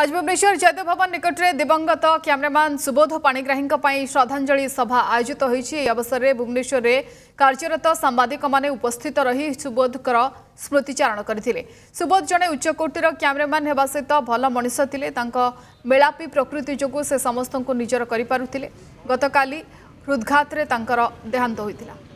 আজ ভুবনেশ্বর জয়দেব ভবন নিকটে দিবঙ্গত ক্যামেরাম্যান সুবোধ পাণিগ্রাহীঙ্ শ্রদ্ধাঞ্জলি সভা আয়োজিত হয়েছে এই অবসরের ভুবনেশ্বরের কার্যরত সাংবাদিক মানে উপস্থিত রহি সুবোধকর স্মৃতিচারণ করে সুবোধ জনে উচ্চকোটির ক্যামেরাম্যান হওয়া সহ ভাল মানুষ লে তাঁর মেলাপি প্রকৃতি যোগ সে সমস্ত নিজের করে গতকাল হৃদঘাতরে তাঁর দেহান্ত হয়েছিল